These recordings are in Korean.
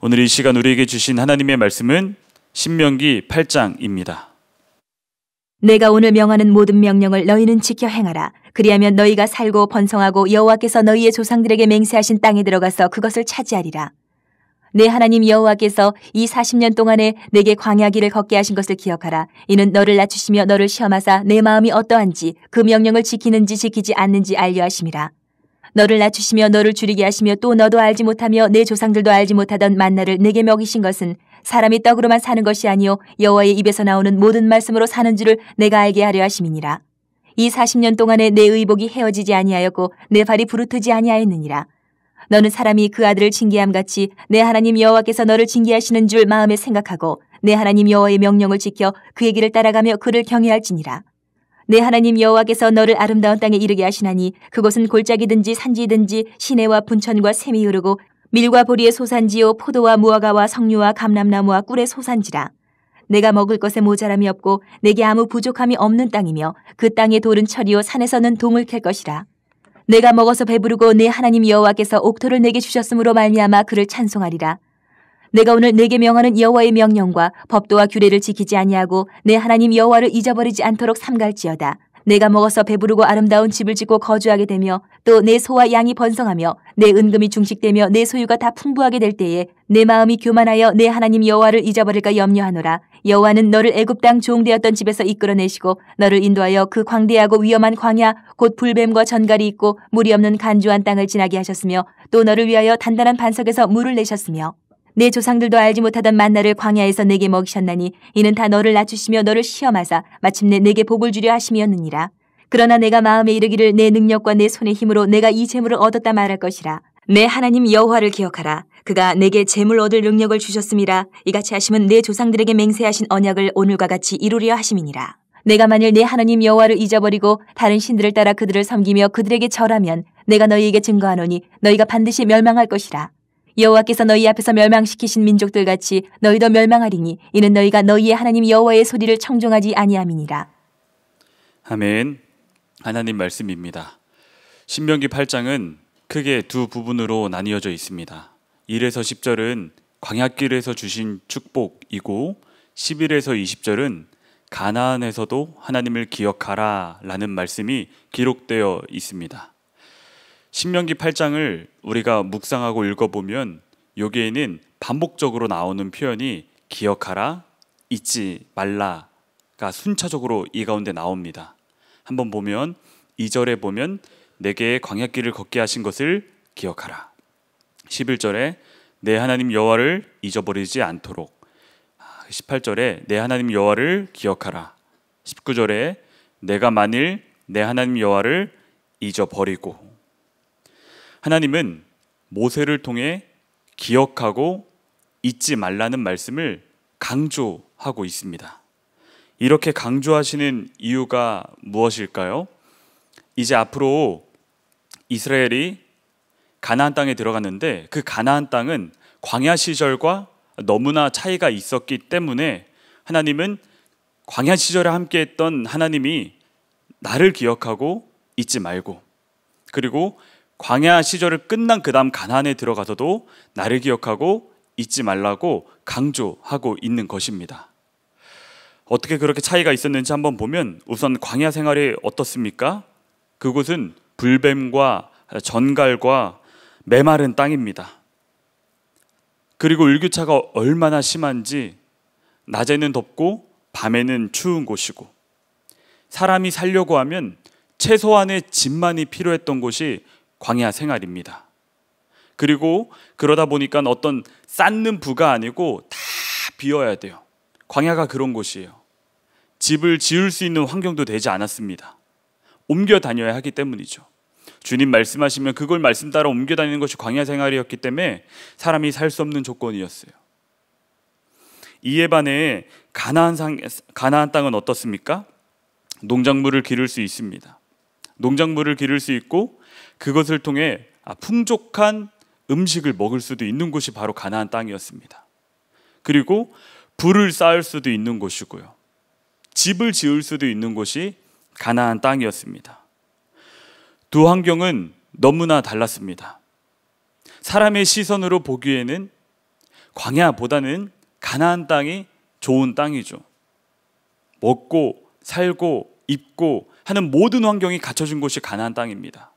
오늘 이 시간 우리에게 주신 하나님의 말씀은 신명기 8장입니다. 내가 오늘 명하는 모든 명령을 너희는 지켜 행하라. 그리하면 너희가 살고 번성하고 여호와께서 너희의 조상들에게 맹세하신 땅에 들어가서 그것을 차지하리라. 내 하나님 여호와께서 이 40년 동안에 내게 광야 길을 걷게 하신 것을 기억하라. 이는 너를 낮추시며 너를 시험하사 내 마음이 어떠한지 그 명령을 지키는지 지키지 않는지 알려 하심이라. 너를 낮추시며 너를 줄이게 하시며 또 너도 알지 못하며 내 조상들도 알지 못하던 만나를 내게 먹이신 것은 사람이 떡으로만 사는 것이 아니요 여호와의 입에서 나오는 모든 말씀으로 사는 줄을 내가 알게 하려 하심이니라. 이 40년 동안에 내 의복이 헤어지지 아니하였고 내 발이 부르트지 아니하였느니라. 너는 사람이 그 아들을 징계함 같이 내 하나님 여호와께서 너를 징계하시는 줄 마음에 생각하고 내 하나님 여호와의 명령을 지켜 그의 길을 따라가며 그를 경외할지니라. 내 하나님 여호와께서 너를 아름다운 땅에 이르게 하시나니 그곳은 골짜기든지 산지든지 시내와 분천과 샘이 흐르고 밀과 보리의 소산지요 포도와 무화과와 석류와 감람나무와 꿀의 소산지라 내가 먹을 것에 모자람이 없고 내게 아무 부족함이 없는 땅이며 그 땅의 돌은 철이요 산에서는 동을 캘 것이라 내가 먹어서 배부르고 내 하나님 여호와께서 옥토를 내게 주셨으므로 말미암아 그를 찬송하리라 내가 오늘 내게 명하는 여호와의 명령과 법도와 규례를 지키지 아니하고 내 하나님 여호와를 잊어버리지 않도록 삼갈지어다. 내가 먹어서 배부르고 아름다운 집을 짓고 거주하게 되며 또 내 소와 양이 번성하며 내 은금이 중식되며 내 소유가 다 풍부하게 될 때에 내 마음이 교만하여 내 하나님 여호와를 잊어버릴까 염려하노라 여호와는 너를 애굽 땅 종되었던 집에서 이끌어내시고 너를 인도하여 그 광대하고 위험한 광야 곧 불뱀과 전갈이 있고 물이 없는 간주한 땅을 지나게 하셨으며 또 너를 위하여 단단한 반석에서 물을 내셨으며 내 조상들도 알지 못하던 만나를 광야에서 내게 먹이셨나니 이는 다 너를 낮추시며 너를 시험하사 마침내 내게 복을 주려 하심이었느니라. 그러나 내가 마음에 이르기를 내 능력과 내 손의 힘으로 내가 이 재물을 얻었다 말할 것이라. 내 하나님 여호와를 기억하라. 그가 내게 재물 얻을 능력을 주셨음이라. 이같이 하심은 내 조상들에게 맹세하신 언약을 오늘과 같이 이루려 하심이니라. 내가 만일 내 하나님 여호와를 잊어버리고 다른 신들을 따라 그들을 섬기며 그들에게 절하면 내가 너희에게 증거하노니 너희가 반드시 멸망할 것이라. 여호와께서 너희 앞에서 멸망시키신 민족들 같이 너희도 멸망하리니 이는 너희가 너희의 하나님 여호와의 소리를 청종하지 아니함이니라. 아멘. 하나님 말씀입니다. 신명기 8장은 크게 두 부분으로 나뉘어져 있습니다. 1에서 10절은 광약길에서 주신 축복이고 11에서 20절은 가나안에서도 하나님을 기억하라라는 말씀이 기록되어 있습니다. 신명기 8장을 우리가 묵상하고 읽어보면 여기에는 반복적으로 나오는 표현이 기억하라, 잊지 말라가 순차적으로 이 가운데 나옵니다. 한번 보면 2절에 보면 내게 광야길을 걷게 하신 것을 기억하라. 11절에 내 하나님 여호와를 잊어버리지 않도록 18절에 아, 내 하나님 여호와를 기억하라. 19절에 내가 만일 내 하나님 여호와를 잊어버리고 하나님은 모세를 통해 기억하고 잊지 말라는 말씀을 강조하고 있습니다. 이렇게 강조하시는 이유가 무엇일까요? 이제 앞으로 이스라엘이 가나안 땅에 들어갔는데 그 가나안 땅은 광야 시절과 너무나 차이가 있었기 때문에 하나님은 광야 시절에 함께했던 하나님이 나를 기억하고 잊지 말고 그리고 광야 시절을 끝난 그 다음 가나안에 들어가서도 나를 기억하고 잊지 말라고 강조하고 있는 것입니다. 어떻게 그렇게 차이가 있었는지 한번 보면 우선 광야 생활이 어떻습니까? 그곳은 불뱀과 전갈과 메마른 땅입니다. 그리고 일교차가 얼마나 심한지 낮에는 덥고 밤에는 추운 곳이고 사람이 살려고 하면 최소한의 집만이 필요했던 곳이 광야 생활입니다. 그리고 그러다 보니까 어떤 쌓는 부가 아니고 다비워야 돼요. 광야가 그런 곳이에요. 집을 지을 수 있는 환경도 되지 않았습니다. 옮겨 다녀야 하기 때문이죠. 주님 말씀하시면 그걸 말씀 따라 옮겨 다니는 것이 광야 생활이었기 때문에 사람이 살 수 없는 조건이었어요. 이에 반해 가나안, 가나안 땅은 어떻습니까? 농작물을 기를 수 있습니다. 농작물을 기를 수 있고 그것을 통해 아, 풍족한 음식을 먹을 수도 있는 곳이 바로 가나안 땅이었습니다. 그리고 불을 쌓을 수도 있는 곳이고요. 집을 지을 수도 있는 곳이 가나안 땅이었습니다. 두 환경은 너무나 달랐습니다. 사람의 시선으로 보기에는 광야보다는 가나안 땅이 좋은 땅이죠. 먹고 살고 입고 하는 모든 환경이 갖춰진 곳이 가나안 땅입니다.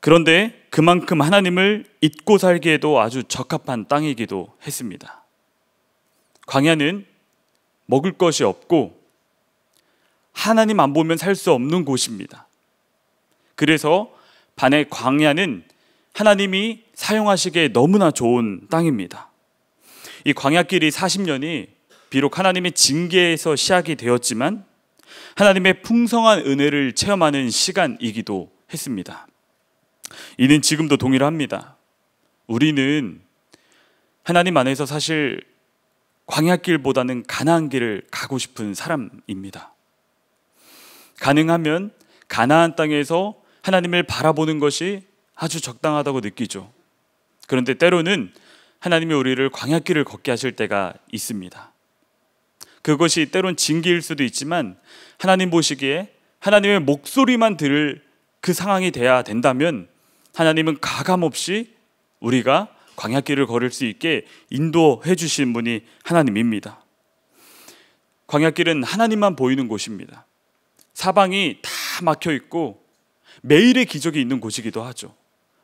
그런데 그만큼 하나님을 잊고 살기에도 아주 적합한 땅이기도 했습니다. 광야는 먹을 것이 없고 하나님 안 보면 살 수 없는 곳입니다. 그래서 반해 광야는 하나님이 사용하시기에 너무나 좋은 땅입니다. 이 광야길이 40년이 비록 하나님의 징계에서 시작이 되었지만 하나님의 풍성한 은혜를 체험하는 시간이기도 했습니다. 이는 지금도 동일합니다. 우리는 하나님 안에서 사실 광야길보다는 가나안 길을 가고 싶은 사람입니다. 가능하면 가나안 땅에서 하나님을 바라보는 것이 아주 적당하다고 느끼죠. 그런데 때로는 하나님이 우리를 광야길을 걷게 하실 때가 있습니다. 그것이 때론 징계일 수도 있지만 하나님 보시기에 하나님의 목소리만 들을 그 상황이 돼야 된다면 하나님은 가감없이 우리가 광야길을 걸을 수 있게 인도해 주신 분이 하나님입니다. 광야길은 하나님만 보이는 곳입니다. 사방이 다 막혀 있고 매일의 기적이 있는 곳이기도 하죠.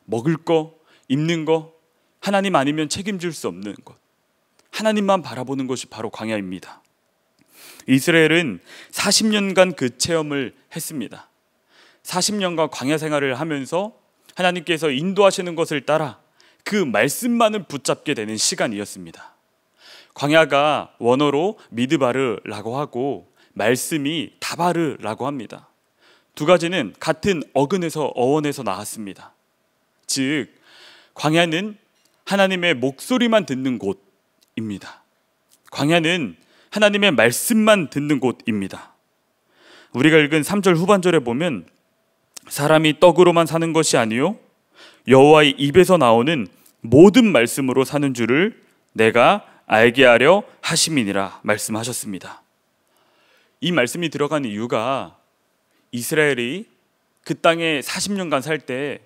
먹을 거, 입는 거, 하나님 아니면 책임질 수 없는 것. 하나님만 바라보는 것이 바로 광야입니다. 이스라엘은 40년간 그 체험을 했습니다. 40년간 광야 생활을 하면서 하나님께서 인도하시는 것을 따라 그 말씀만을 붙잡게 되는 시간이었습니다. 광야가 원어로 미드바르라고 하고 말씀이 다바르라고 합니다. 두 가지는 같은 어근에서 어원에서 나왔습니다. 즉 광야는 하나님의 목소리만 듣는 곳입니다. 광야는 하나님의 말씀만 듣는 곳입니다. 우리가 읽은 3절 후반절에 보면 사람이 떡으로만 사는 것이 아니요 여호와의 입에서 나오는 모든 말씀으로 사는 줄을 내가 알게 하려 하심이니라 말씀하셨습니다. 이 말씀이 들어간 이유가 이스라엘이 그 땅에 40년간 살 때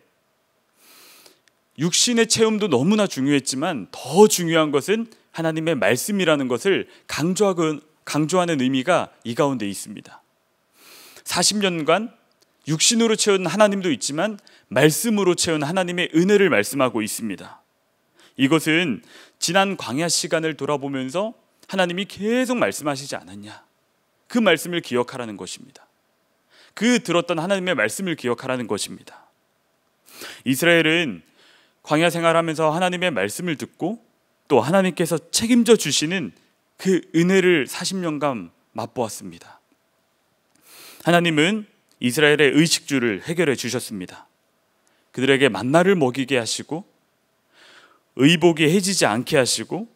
육신의 체험도 너무나 중요했지만 더 중요한 것은 하나님의 말씀이라는 것을 강조하는 의미가 이 가운데 있습니다. 40년간 육신으로 채운 하나님도 있지만 말씀으로 채운 하나님의 은혜를 말씀하고 있습니다. 이것은 지난 광야 시간을 돌아보면서 하나님이 계속 말씀하시지 않았냐. 그 말씀을 기억하라는 것입니다. 그 들었던 하나님의 말씀을 기억하라는 것입니다. 이스라엘은 광야 생활하면서 하나님의 말씀을 듣고 또 하나님께서 책임져 주시는 그 은혜를 40년간 맛보았습니다. 하나님은 이스라엘의 의식주를 해결해 주셨습니다. 그들에게 만나를 먹이게 하시고 의복이 해지지 않게 하시고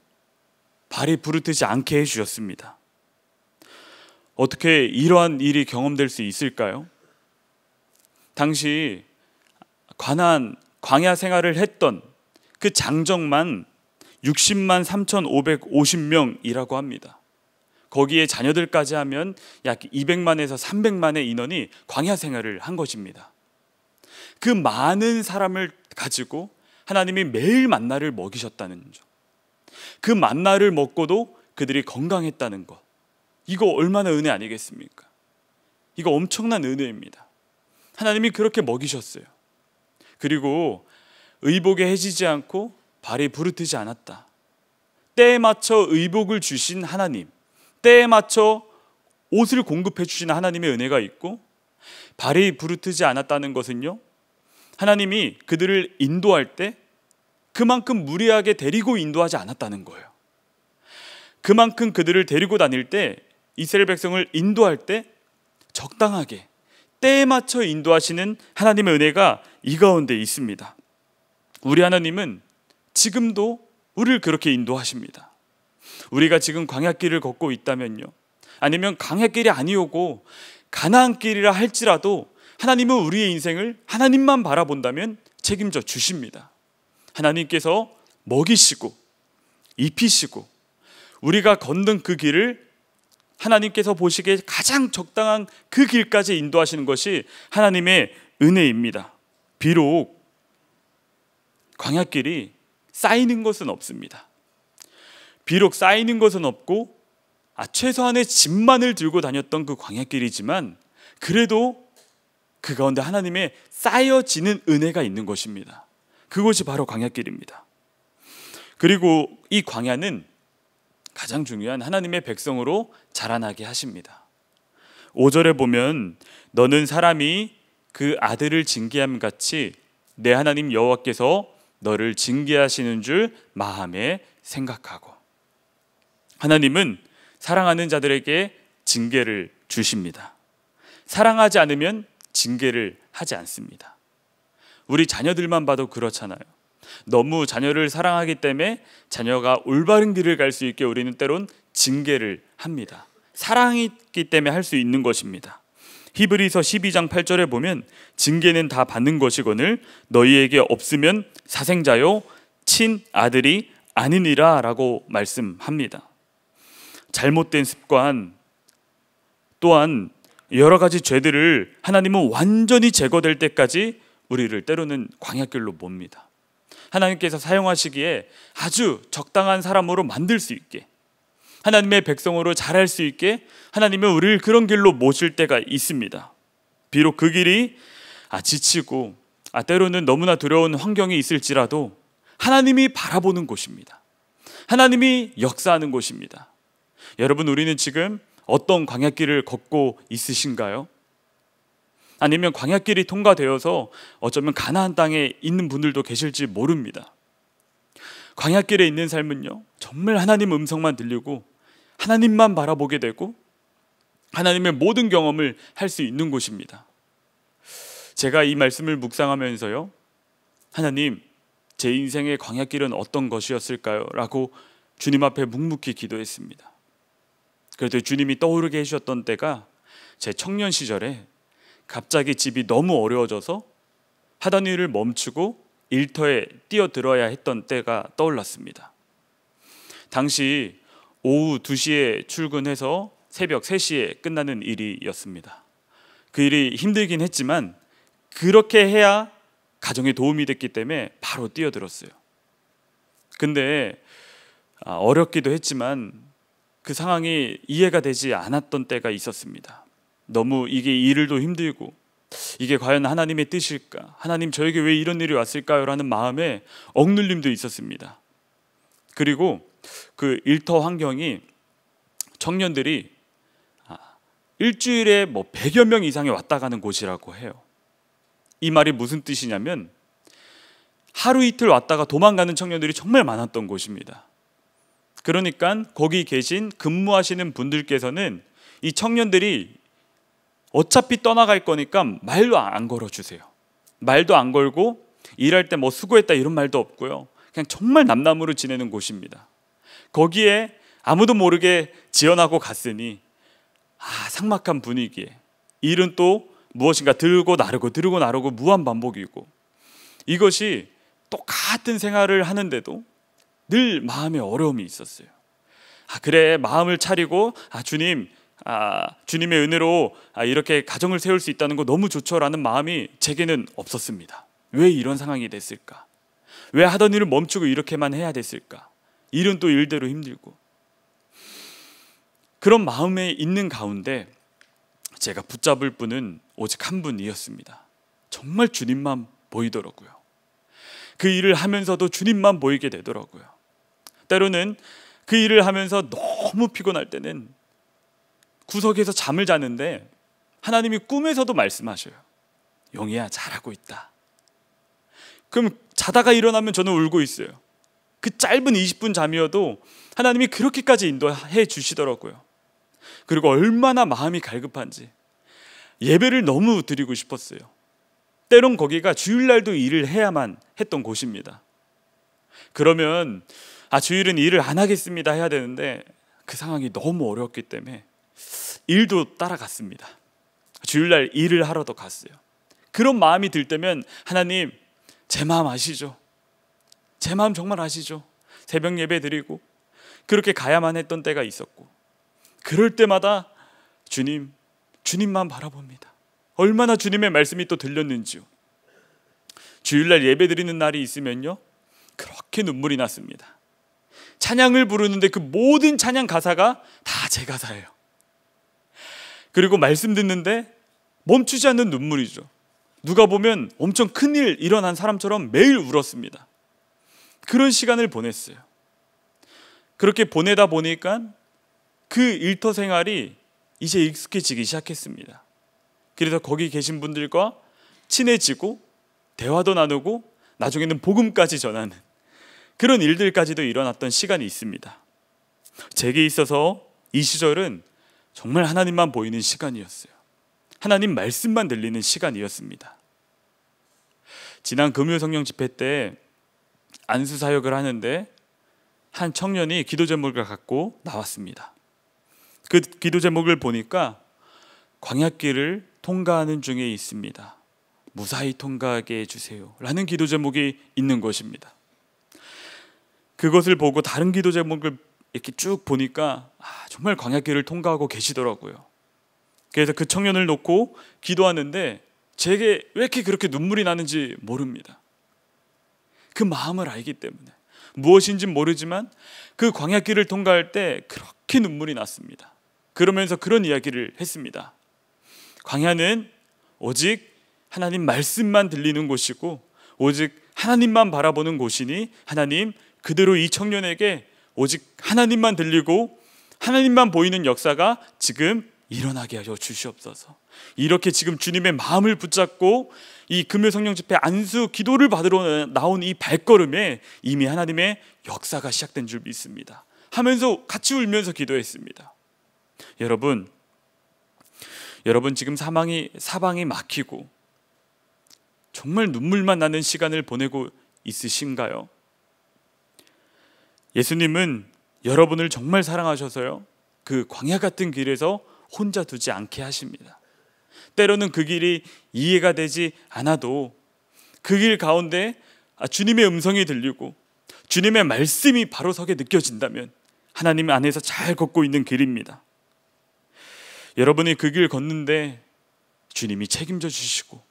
발이 부르트지 않게 해 주셨습니다. 어떻게 이러한 일이 경험될 수 있을까요? 당시 관한 광야 생활을 했던 그 장정만 60만 3,550명이라고 합니다. 거기에 자녀들까지 하면 약 200만에서 300만의 인원이 광야 생활을 한 것입니다. 그 많은 사람을 가지고 하나님이 매일 만나를 먹이셨다는 점. 그 만나를 먹고도 그들이 건강했다는 것. 이거 얼마나 은혜 아니겠습니까? 이거 엄청난 은혜입니다. 하나님이 그렇게 먹이셨어요. 그리고 의복에 해지지 않고 발이 부르트지 않았다. 때에 맞춰 의복을 주신 하나님. 때에 맞춰 옷을 공급해 주시는 하나님의 은혜가 있고 발이 부르트지 않았다는 것은요. 하나님이 그들을 인도할 때 그만큼 무리하게 데리고 인도하지 않았다는 거예요. 그만큼 그들을 데리고 다닐 때 이스라엘 백성을 인도할 때 적당하게 때에 맞춰 인도하시는 하나님의 은혜가 이 가운데 있습니다. 우리 하나님은 지금도 우리를 그렇게 인도하십니다. 우리가 지금 광야길을 걷고 있다면요. 아니면 광야길이 아니오고 가나안길이라 할지라도 하나님은 우리의 인생을 하나님만 바라본다면 책임져 주십니다. 하나님께서 먹이시고 입히시고 우리가 걷는 그 길을 하나님께서 보시기에 가장 적당한 그 길까지 인도하시는 것이 하나님의 은혜입니다. 비록 광야길이 쌓이는 것은 없습니다. 비록 쌓이는 것은 없고 아, 최소한의 짐만을 들고 다녔던 그 광야길이지만 그래도 그 가운데 하나님의 쌓여지는 은혜가 있는 것입니다. 그것이 바로 광야길입니다. 그리고 이 광야는 가장 중요한 하나님의 백성으로 자라나게 하십니다. 5절에 보면 너는 사람이 그 아들을 징계함 같이 내 하나님 여호와께서 너를 징계하시는 줄 마음에 생각하고 하나님은 사랑하는 자들에게 징계를 주십니다. 사랑하지 않으면 징계를 하지 않습니다. 우리 자녀들만 봐도 그렇잖아요. 너무 자녀를 사랑하기 때문에 자녀가 올바른 길을 갈 수 있게 우리는 때론 징계를 합니다. 사랑이 있기 때문에 할 수 있는 것입니다. 히브리서 12장 8절에 보면 징계는 다 받는 것이거늘 너희에게 없으면 사생자요 친아들이 아니니라라고 말씀합니다. 잘못된 습관 또한 여러 가지 죄들을 하나님은 완전히 제거될 때까지 우리를 때로는 광야길로 봅니다 하나님께서 사용하시기에 아주 적당한 사람으로 만들 수 있게 하나님의 백성으로 잘할 수 있게 하나님은 우리를 그런 길로 모실 때가 있습니다. 비록 그 길이 아 지치고 아 때로는 너무나 두려운 환경이 있을지라도 하나님이 바라보는 곳입니다. 하나님이 역사하는 곳입니다. 여러분 우리는 지금 어떤 광야길을 걷고 있으신가요? 아니면 광야길이 통과되어서 어쩌면 가나안 땅에 있는 분들도 계실지 모릅니다. 광야길에 있는 삶은요. 정말 하나님 음성만 들리고 하나님만 바라보게 되고 하나님의 모든 경험을 할 수 있는 곳입니다. 제가 이 말씀을 묵상하면서요. 하나님, 제 인생의 광야길은 어떤 것이었을까요? 라고 주님 앞에 묵묵히 기도했습니다. 그래도 주님이 떠오르게 해주셨던 때가 제 청년 시절에 갑자기 집이 너무 어려워져서 하던 일을 멈추고 일터에 뛰어들어야 했던 때가 떠올랐습니다. 당시 오후 2시에 출근해서 새벽 3시에 끝나는 일이었습니다. 그 일이 힘들긴 했지만 그렇게 해야 가정에 도움이 됐기 때문에 바로 뛰어들었어요. 근데 아, 어렵기도 했지만 그 상황이 이해가 되지 않았던 때가 있었습니다. 너무 이게 일을도 힘들고 이게 과연 하나님의 뜻일까? 하나님 저에게 왜 이런 일이 왔을까요? 라는 마음에 억눌림도 있었습니다. 그리고 그 일터 환경이 청년들이 아, 일주일에 뭐 100여 명 이상이 왔다 가는 곳이라고 해요. 이 말이 무슨 뜻이냐면 하루 이틀 왔다가 도망가는 청년들이 정말 많았던 곳입니다. 그러니까 거기 계신 근무하시는 분들께서는 이 청년들이 어차피 떠나갈 거니까 말도 안 걸어주세요. 말도 안 걸고 일할 때 뭐 수고했다 이런 말도 없고요. 그냥 정말 남남으로 지내는 곳입니다. 거기에 아무도 모르게 지연하고 갔으니 아 상막한 분위기에 일은 또 무엇인가 들고 나르고 들고 나르고 무한 반복이고 이것이 똑같은 생활을 하는데도 늘 마음에 어려움이 있었어요. 아, 그래 마음을 차리고 아 주님 아 주님의 은혜로 아, 이렇게 가정을 세울 수 있다는 거 너무 좋죠라는 마음이 제게는 없었습니다. 왜 이런 상황이 됐을까? 왜 하던 일을 멈추고 이렇게만 해야 됐을까? 일은 또 일대로 힘들고 그런 마음에 있는 가운데 제가 붙잡을 분은 오직 한 분이었습니다. 정말 주님만 보이더라고요. 그 일을 하면서도 주님만 보이게 되더라고요. 때로는 그 일을 하면서 너무 피곤할 때는 구석에서 잠을 자는데 하나님이 꿈에서도 말씀하셔요. 용이야 잘하고 있다. 그럼 자다가 일어나면 저는 울고 있어요. 그 짧은 20분 잠이어도 하나님이 그렇게까지 인도해 주시더라고요. 그리고 얼마나 마음이 갈급한지 예배를 너무 드리고 싶었어요. 때론 거기가 주일날도 일을 해야만 했던 곳입니다. 그러면 아 주일은 일을 안 하겠습니다 해야 되는데 그 상황이 너무 어려웠기 때문에 일도 따라갔습니다. 주일날 일을 하러도 갔어요. 그런 마음이 들 때면 하나님 제 마음 아시죠? 제 마음 정말 아시죠? 새벽 예배 드리고 그렇게 가야만 했던 때가 있었고 그럴 때마다 주님 주님만 바라봅니다. 얼마나 주님의 말씀이 또 들렸는지요. 주일날 예배 드리는 날이 있으면요 그렇게 눈물이 났습니다. 찬양을 부르는데 그 모든 찬양 가사가 다 제 가사예요. 그리고 말씀 듣는데 멈추지 않는 눈물이죠. 누가 보면 엄청 큰일 일어난 사람처럼 매일 울었습니다. 그런 시간을 보냈어요. 그렇게 보내다 보니까 그 일터 생활이 이제 익숙해지기 시작했습니다. 그래서 거기 계신 분들과 친해지고 대화도 나누고 나중에는 복음까지 전하는 그런 일들까지도 일어났던 시간이 있습니다. 제게 있어서 이 시절은 정말 하나님만 보이는 시간이었어요. 하나님 말씀만 들리는 시간이었습니다. 지난 금요 성령 집회 때 안수 사역을 하는데 한 청년이 기도 제목을 갖고 나왔습니다. 그 기도 제목을 보니까 광약길을 통과하는 중에 있습니다. 무사히 통과하게 해주세요. 라는 기도 제목이 있는 것입니다. 그것을 보고 다른 기도 제목을 이렇게 쭉 보니까 아, 정말 광야길을 통과하고 계시더라고요. 그래서 그 청년을 놓고 기도하는데 제게 왜 이렇게 그렇게 눈물이 나는지 모릅니다. 그 마음을 알기 때문에 무엇인지 모르지만 그 광야길을 통과할 때 그렇게 눈물이 났습니다. 그러면서 그런 이야기를 했습니다. 광야는 오직 하나님 말씀만 들리는 곳이고 오직 하나님만 바라보는 곳이니 하나님 그대로 이 청년에게 오직 하나님만 들리고 하나님만 보이는 역사가 지금 일어나게 하여 주시옵소서. 이렇게 지금 주님의 마음을 붙잡고 이 금요 성령 집회 안수 기도를 받으러 나온 이 발걸음에 이미 하나님의 역사가 시작된 줄 믿습니다. 하면서 같이 울면서 기도했습니다. 여러분, 여러분 지금 사망이 사방이 막히고 정말 눈물만 나는 시간을 보내고 있으신가요? 예수님은 여러분을 정말 사랑하셔서요. 그 광야 같은 길에서 혼자 두지 않게 하십니다. 때로는 그 길이 이해가 되지 않아도 그 길 가운데 아, 주님의 음성이 들리고 주님의 말씀이 바로 서게 느껴진다면 하나님 안에서 잘 걷고 있는 길입니다. 여러분이 그 길 걷는데 주님이 책임져 주시고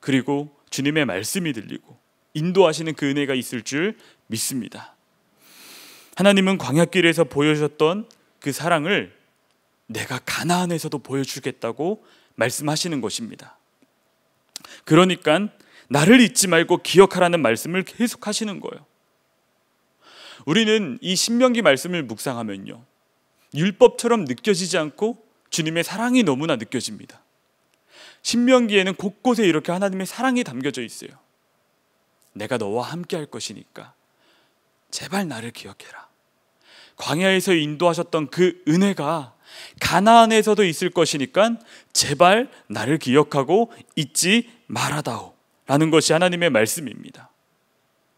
그리고 주님의 말씀이 들리고 인도하시는 그 은혜가 있을 줄 믿습니다. 하나님은 광야길에서 보여주셨던 그 사랑을 내가 가나안에서도 보여주겠다고 말씀하시는 것입니다. 그러니까 나를 잊지 말고 기억하라는 말씀을 계속 하시는 거예요. 우리는 이 신명기 말씀을 묵상하면요. 율법처럼 느껴지지 않고 주님의 사랑이 너무나 느껴집니다. 신명기에는 곳곳에 이렇게 하나님의 사랑이 담겨져 있어요. 내가 너와 함께 할 것이니까 제발 나를 기억해라. 광야에서 인도하셨던 그 은혜가 가나안에서도 있을 것이니까 제발 나를 기억하고 잊지 말아다오. 라는 것이 하나님의 말씀입니다.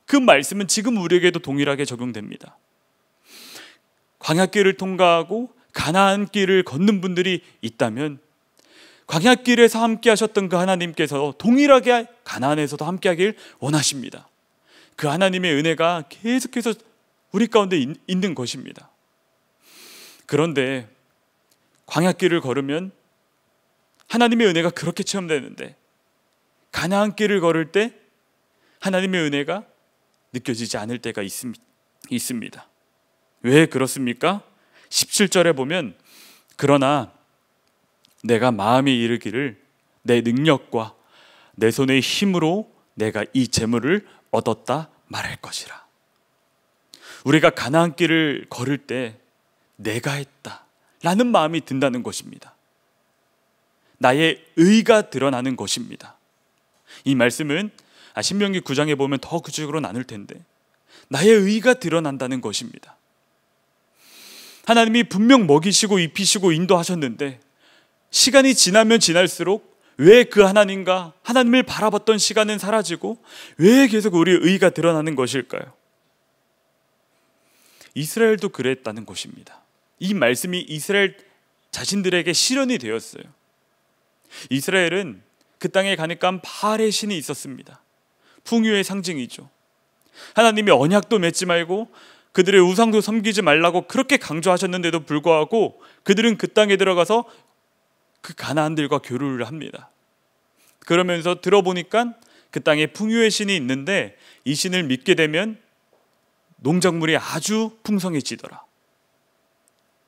그 말씀은 지금 우리에게도 동일하게 적용됩니다. 광야길을 통과하고 가나안 길을 걷는 분들이 있다면 광야길에서 함께 하셨던 그 하나님께서 동일하게 가나안에서도 함께 하길 원하십니다. 그 하나님의 은혜가 계속해서 우리 가운데 있는 것입니다. 그런데 광야길을 걸으면 하나님의 은혜가 그렇게 체험되는데 가나안 길을 걸을 때 하나님의 은혜가 느껴지지 않을 때가 있습니다. 왜 그렇습니까? 17절에 보면 그러나 내가 마음이 이르기를 내 능력과 내 손의 힘으로 내가 이 재물을 얻었다 말할 것이라. 우리가 가나안 길을 걸을 때 내가 했다라는 마음이 든다는 것입니다. 나의 의가 드러나는 것입니다. 이 말씀은 아, 신명기 9장에 보면 더구적으로 그 나눌 텐데 나의 의가 드러난다는 것입니다. 하나님이 분명 먹이시고 입히시고 인도하셨는데 시간이 지나면 지날수록 왜 그 하나님과 하나님을 바라봤던 시간은 사라지고 왜 계속 우리 의가 드러나는 것일까요? 이스라엘도 그랬다는 것입니다. 이 말씀이 이스라엘 자신들에게 실현이 되었어요. 이스라엘은 그 땅에 가니까 바알의 신이 있었습니다. 풍요의 상징이죠. 하나님이 언약도 맺지 말고 그들의 우상도 섬기지 말라고 그렇게 강조하셨는데도 불구하고 그들은 그 땅에 들어가서 그 가나안들과 교류를 합니다. 그러면서 들어보니까 그 땅에 풍요의 신이 있는데 이 신을 믿게 되면 농작물이 아주 풍성해지더라.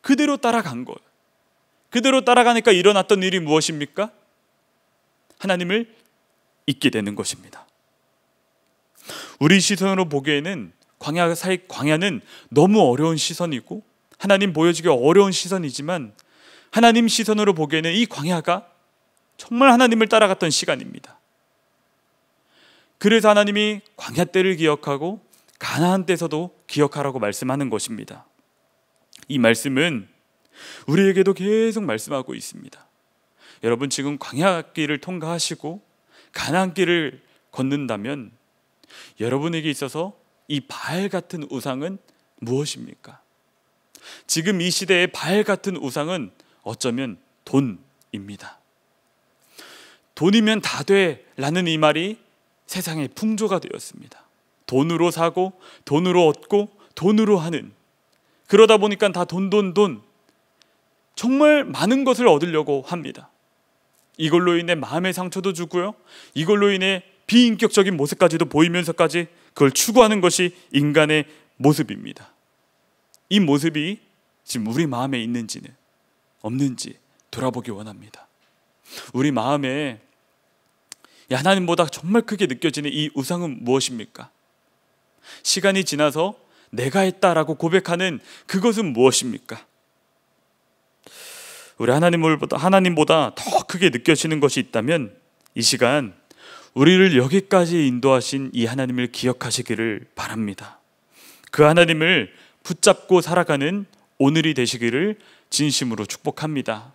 그대로 따라간 거예요. 그대로 따라가니까 일어났던 일이 무엇입니까? 하나님을 잊게 되는 것입니다. 우리 시선으로 보기에는 광야 살 광야는 너무 어려운 시선이고 하나님 보여주기 어려운 시선이지만 하나님 시선으로 보기에는 이 광야가 정말 하나님을 따라갔던 시간입니다. 그래서 하나님이 광야 때를 기억하고 가나안 때서도 기억하라고 말씀하는 것입니다. 이 말씀은 우리에게도 계속 말씀하고 있습니다. 여러분 지금 광야길을 통과하시고 가나안 길을 걷는다면 여러분에게 있어서 이 바알 같은 우상은 무엇입니까? 지금 이 시대의 바알 같은 우상은 어쩌면 돈입니다. 돈이면 다 돼라는 이 말이 세상의 풍조가 되었습니다. 돈으로 사고 돈으로 얻고 돈으로 하는 그러다 보니까 다 돈 돈, 돈. 정말 많은 것을 얻으려고 합니다. 이걸로 인해 마음의 상처도 주고요. 이걸로 인해 비인격적인 모습까지도 보이면서까지 그걸 추구하는 것이 인간의 모습입니다. 이 모습이 지금 우리 마음에 있는지는 없는지 돌아보기 원합니다. 우리 마음에 하나님보다 정말 크게 느껴지는 이 우상은 무엇입니까? 시간이 지나서 내가 했다라고 고백하는 그것은 무엇입니까? 우리 하나님보다 하나님보다 더 크게 느껴지는 것이 있다면 이 시간 우리를 여기까지 인도하신 이 하나님을 기억하시기를 바랍니다. 그 하나님을 붙잡고 살아가는 오늘이 되시기를 진심으로 축복합니다.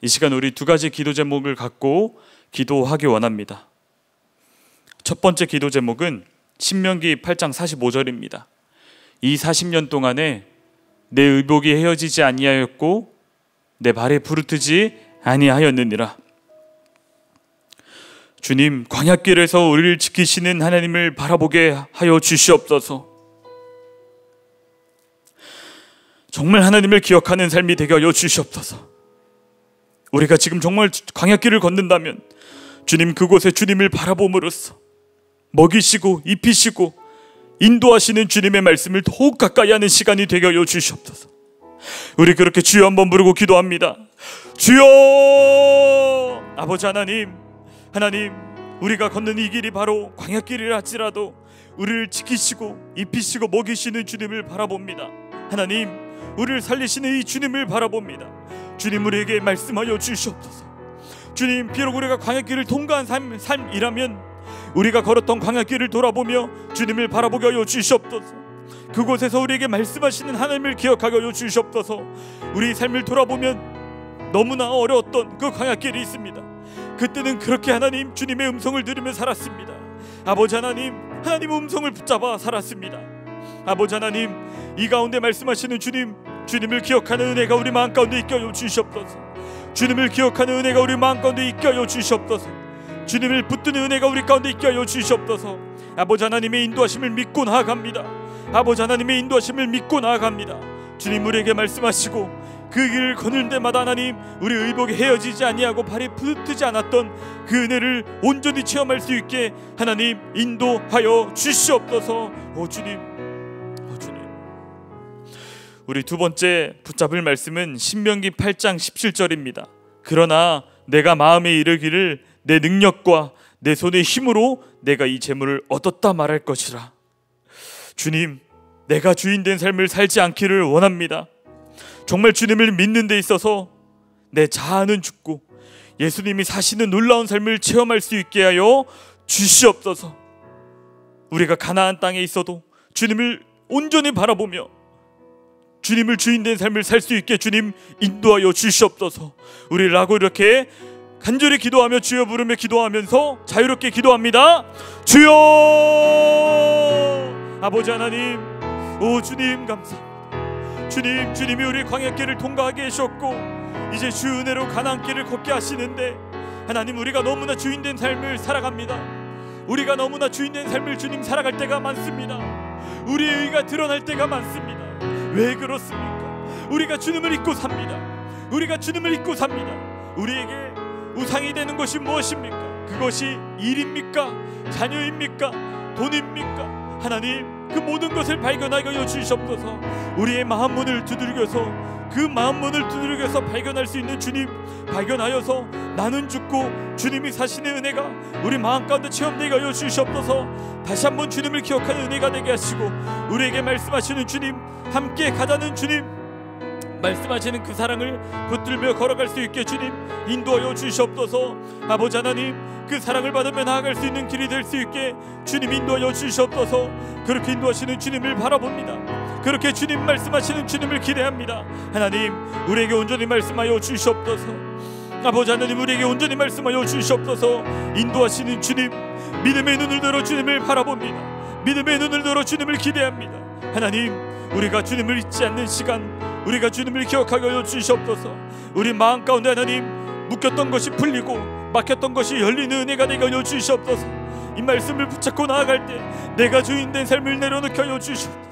이 시간 우리 두 가지 기도 제목을 갖고 기도하기 원합니다. 첫 번째 기도 제목은 신명기 8장 45절입니다. 이 40년 동안에 내 의복이 헤어지지 아니하였고 내 발에 부르트지 아니하였느니라. 주님, 광야길에서 우리를 지키시는 하나님을 바라보게 하여 주시옵소서. 정말 하나님을 기억하는 삶이 되게 하여 주시옵소서. 우리가 지금 정말 광야길을 걷는다면 주님 그곳에 주님을 바라봄으로써 먹이시고 입히시고 인도하시는 주님의 말씀을 더욱 가까이 하는 시간이 되게 하여 주시옵소서. 우리 그렇게 주여 한번 부르고 기도합니다. 주여! 아버지 하나님, 하나님, 우리가 걷는 이 길이 바로 광야길이라 할지라도 우리를 지키시고 입히시고 먹이시는 주님을 바라봅니다. 하나님, 우리를 살리시는 이 주님을 바라봅니다. 주님 우리에게 말씀하여 주시옵소서. 주님, 비록 우리가 광야길을 통과한 삶, 삶이라면 우리가 걸었던 광야길을 돌아보며 주님을 바라보게 하여 주시옵소서. 그곳에서 우리에게 말씀하시는 하나님을 기억하게 하여 주시옵소서. 우리 삶을 돌아보면 너무나 어려웠던 그 광야길이 있습니다. 그때는 그렇게 하나님 주님의 음성을 들으며 살았습니다. 아버지 하나님, 하나님 음성을 붙잡아 살았습니다. 아버지 하나님, 이 가운데 말씀하시는 주님, 주님을 기억하는 은혜가 우리 마음 가운데 있게 하여 주시옵소서. 주님을 기억하는 은혜가 우리 마음 가운데 있게 하여 주시옵소서. 주님을 붙드는 은혜가 우리 가운데 있게 하여 주시옵소서 아버지 하나님의 인도하심을 믿고 나아갑니다 아버지 하나님의 인도하심을 믿고 나아갑니다 주님 우리에게 말씀하시고 그 길을 거는 데마다 하나님 우리 의복이 헤어지지 아니하고 발이 부르지 않았던 그 은혜를 온전히 체험할 수 있게 하나님 인도하여 주시옵소서 오 주님 오 주님 우리 두 번째 붙잡을 말씀은 신명기 8장 17절입니다 그러나 내가 마음에 이르기를 내 능력과 내 손의 힘으로 내가 이 재물을 얻었다 말할 것이라. 주님, 내가 주인 된 삶을 살지 않기를 원합니다. 정말 주님을 믿는 데 있어서 내 자아는 죽고 예수님이 사시는 놀라운 삶을 체험할 수 있게 하여 주시옵소서. 우리가 가나안 땅에 있어도 주님을 온전히 바라보며 주님을 주인 된 삶을 살 수 있게 주님 인도하여 주시옵소서. 우리 라고 이렇게 간절히 기도하며 주여 부름에 기도하면서 자유롭게 기도합니다. 주여 아버지 하나님 오 주님 감사합니다. 주님 주님이 우리 광야길을 통과하게 하셨고 이제 주 은혜로 가난길을 걷게 하시는데 하나님 우리가 너무나 주인된 삶을 살아갑니다. 우리가 너무나 주인된 삶을 주님 살아갈 때가 많습니다. 우리의 의가 드러날 때가 많습니다. 왜 그렇습니까? 우리가 주님을 잊고 삽니다. 우리가 주님을 잊고 삽니다. 우리에게 우상이 되는 것이 무엇입니까? 그것이 일입니까? 자녀입니까? 돈입니까? 하나님 그 모든 것을 발견하게 여 주시옵소서 우리의 마음 문을 두들겨서그 마음 문을 두들겨서 발견할 수 있는 주님 발견하여서 나는 죽고 주님이 사시는 은혜가 우리 마음 가운데 체험되게 여 주시옵소서 다시 한번 주님을 기억하는 은혜가 되게 하시고 우리에게 말씀하시는 주님 함께 가자는 주님 말씀하시는 그 사랑을 붙들며 걸어갈 수 있게 주님 인도하여 주시옵소서 아버지 하나님 그 사랑을 받으며 나아갈 수 있는 길이 될 수 있게 주님 인도하여 주시옵소서 그렇게 인도하시는 주님을 바라봅니다 그렇게 주님 말씀하시는 주님을 기대합니다 하나님 우리에게 온전히 말씀하여 주시옵소서 아버지 하나님 우리에게 온전히 말씀하여 주시옵소서 인도하시는 주님 믿음의 눈을 들어 주님을 바라봅니다 믿음의 눈을 들어 주님을 기대합니다 하나님 우리가 주님을 잊지 않는 시간 우리가 주님을 기억하게 하여 주시옵소서 우리 마음 가운데 하나님 묶였던 것이 풀리고 막혔던 것이 열리는 은혜가 되게 하여 주시옵소서 이 말씀을 붙잡고 나아갈 때 내가 주인된 삶을 내려놓게 하여 주시옵소서